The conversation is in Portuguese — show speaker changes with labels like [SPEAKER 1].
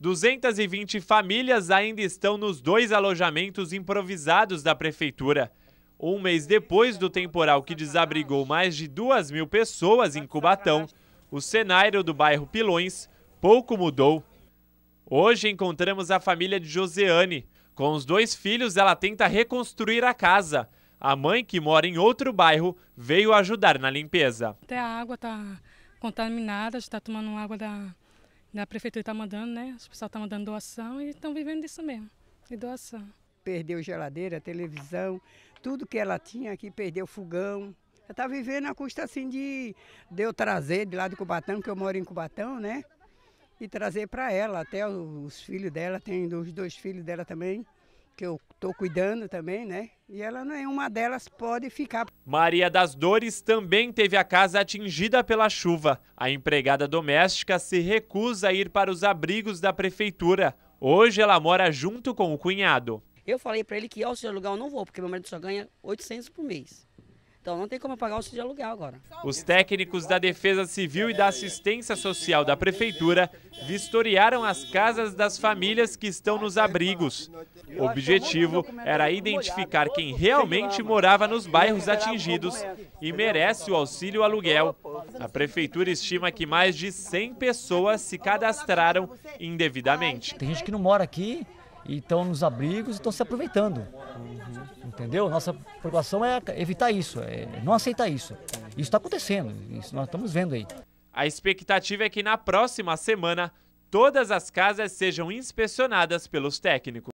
[SPEAKER 1] 220 famílias ainda estão nos dois alojamentos improvisados da prefeitura. Um mês depois do temporal que desabrigou mais de 2 mil pessoas em Cubatão, o cenário do bairro Pilões pouco mudou. Hoje encontramos a família de Joseane. Com os dois filhos, ela tenta reconstruir a casa. A mãe, que mora em outro bairro, veio ajudar na limpeza.
[SPEAKER 2] Até a água está contaminada, a gente está tomando água da, a prefeitura está mandando, né? O pessoal está mandando doação e estão vivendo disso mesmo, de doação.
[SPEAKER 3] Perdeu geladeira, televisão, tudo que ela tinha aqui, perdeu fogão. Ela está vivendo a custa assim de, de eu trazer de lá de Cubatão, que eu moro em Cubatão, né? E trazer para ela, até os, os filhos dela, tem os dois filhos dela também que eu estou cuidando também, né? E ela nenhuma é delas pode ficar.
[SPEAKER 1] Maria das Dores também teve a casa atingida pela chuva. A empregada doméstica se recusa a ir para os abrigos da prefeitura. Hoje ela mora junto com o cunhado.
[SPEAKER 4] Eu falei para ele que ao seu lugar eu não vou, porque meu marido só ganha 800 por mês. Então não tem como pagar o de aluguel agora.
[SPEAKER 1] Os técnicos da Defesa Civil e da Assistência Social da Prefeitura vistoriaram as casas das famílias que estão nos abrigos. O objetivo era identificar quem realmente morava nos bairros atingidos e merece o auxílio aluguel. A Prefeitura estima que mais de 100 pessoas se cadastraram indevidamente.
[SPEAKER 5] Tem gente que não mora aqui, e estão nos abrigos e estão se aproveitando. Uhum. Entendeu? Nossa preocupação é evitar isso, é não aceitar isso. Isso está acontecendo, isso nós estamos vendo aí.
[SPEAKER 1] A expectativa é que na próxima semana todas as casas sejam inspecionadas pelos técnicos.